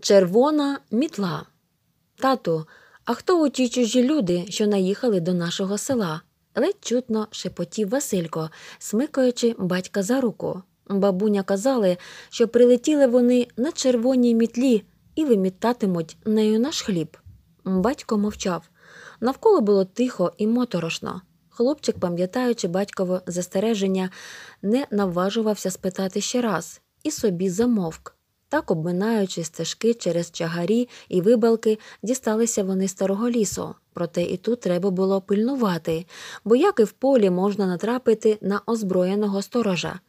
Червона мітла. Тату, а хто у ті чужі люди, що наїхали до нашого села? ледь чутно шепотів Василько, смикаючи батька за руку. Бабуня казали, що прилетіли вони на червоній мітлі і вимітатимуть нею наш хліб. Батько мовчав. Навколо було тихо і моторошно. Хлопчик, пам'ятаючи батькове застереження, не наважувався спитати ще раз і собі замовк. Так, обминаючи стежки через чагарі і вибалки, дісталися вони старого лісу, проте і тут треба було пильнувати, бо як і в полі можна натрапити на озброєного сторожа.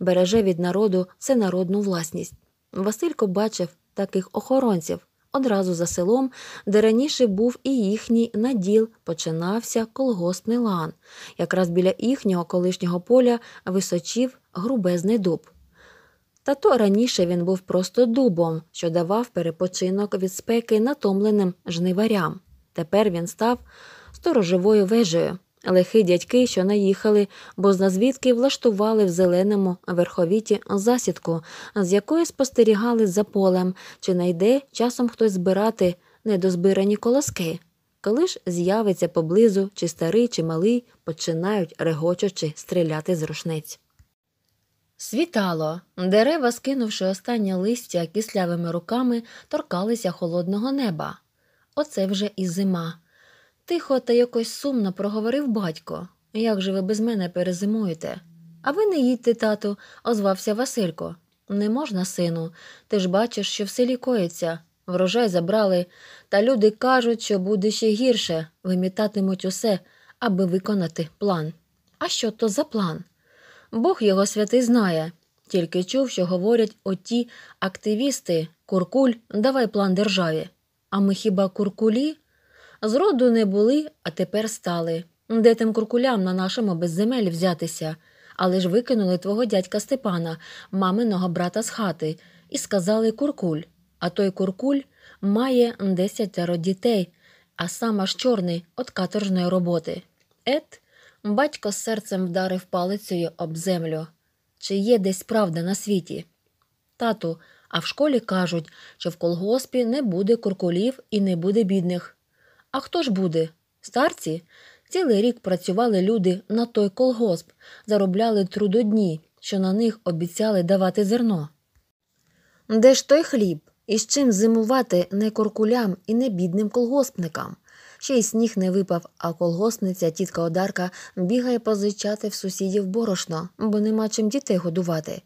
Береже від народу це народну власність. Василько бачив таких охоронців одразу за селом, де раніше був і їхній наділ, починався колгоспний лан. Якраз біля їхнього колишнього поля височів грубезний дуб. Та то раніше він був просто дубом, що давав перепочинок від спеки натомленим жниварям. Тепер він став сторожовою вежею. Лихі дядьки, що наїхали, бо зназвідки влаштували в зеленому верховіті засідку, з якої спостерігали за полем, чи найде часом хтось збирати недозбирані колоски. Коли ж з'явиться поблизу, чи старий, чи малий, починають регочучи стріляти з рушниць. Світало, дерева, скинувши останнє листя кислявими руками, торкалися холодного неба. Оце вже і зима. Тихо та якось сумно проговорив батько. Як же ви без мене перезимуєте? А ви не їдьте, тату, озвався Василько. Не можна, сину. Ти ж бачиш, що все селі Врожай забрали, та люди кажуть, що буде ще гірше, вимітатимуть усе, аби виконати план. А що то за план? Бог його святий знає, тільки чув, що говорять оті активісти куркуль, давай план державі. А ми хіба куркулі? Зроду не були, а тепер стали. Де тим куркулям на нашому безземель взятися? Але ж викинули твого дядька Степана, маминого брата з хати, і сказали куркуль. А той куркуль має десятеро дітей, а сам аж чорний от каторжної роботи. Ет, Батько серцем вдарив палицею об землю. Чи є десь правда на світі? Тату, а в школі кажуть, що в колгоспі не буде куркулів і не буде бідних. А хто ж буде? Старці? Цілий рік працювали люди на той колгосп, заробляли трудодні, що на них обіцяли давати зерно. Де ж той хліб і з чим зимувати не куркулям і не бідним колгоспникам? ще й сніг не випав, а колгосниця тітка Одарка бігає позичати в сусідів борошно, бо нема чим дітей годувати.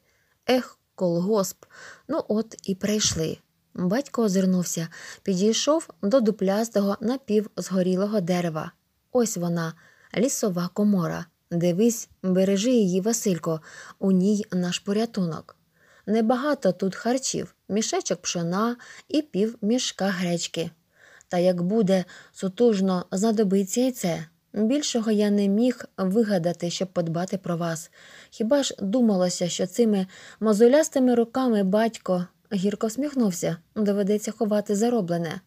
Ех, колгосп. Ну от і прийшли. Батько озирнувся, підійшов до дуплястого напівзгорілого дерева. Ось вона, лісова комора. Дивись, бережи її, Василько, у ній наш порятунок. Небагато тут харчів мішечок пшона і пів мішка гречки та як буде сутужно знадобиться і це. Більшого я не міг вигадати, щоб подбати про вас. Хіба ж думалося, що цими мозолястими руками батько гірко всміхнувся, доведеться ховати зароблене.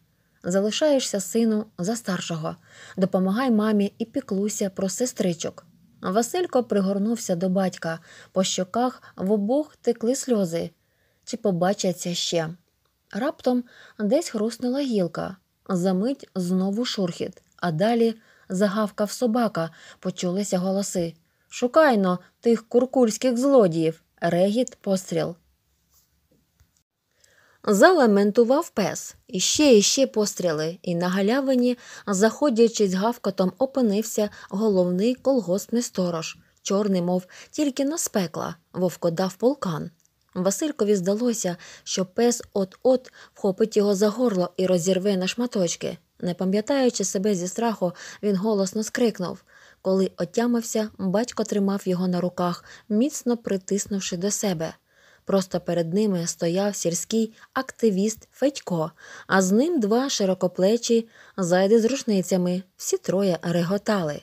Залишаєшся сину за старшого, допомагай мамі і піклуйся про сестричок. Василько пригорнувся до батька, по щоках в обох текли сльози. Чи побачаться ще? Раптом десь хруснула гілка. Замить знову шурхіт, а далі загавкав собака, почулися голоси. Шукайно тих куркульських злодіїв, регіт постріл. Залементував пес, іще іще постріли, і на галявині, заходячись гавкотом, опинився головний колгоспний сторож, чорний, мов тільки на спекла, вовкодав полкан. Василькові здалося, що пес от-от вхопить його за горло і розірве на шматочки. Не пам'ятаючи себе зі страху, він голосно скрикнув. Коли отямився, батько тримав його на руках, міцно притиснувши до себе. Просто перед ними стояв сільський активіст Федько, а з ним два широкоплечі, зайди з рушницями, всі троє реготали.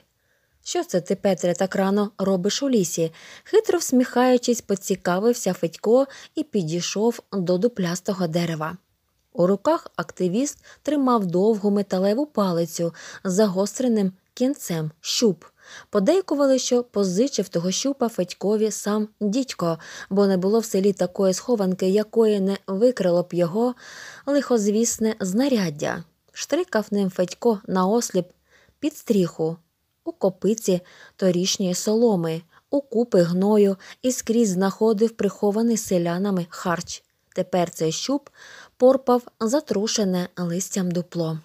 Що це ти, Петре, так рано робиш у лісі? хитро всміхаючись, поцікавився Федько і підійшов до дуплястого дерева. У руках активіст тримав довгу металеву палицю з загостреним кінцем щуп. Подейкували, що позичив того щупа Федькові сам дідько, бо не було в селі такої схованки, якої не викрило б його лихозвісне знаряддя. Штрикав ним Федько наосліп під стріху у копиці торішньої соломи, у купи гною і скрізь знаходив прихований селянами харч. Тепер цей щуп порпав затрушене листям дупло.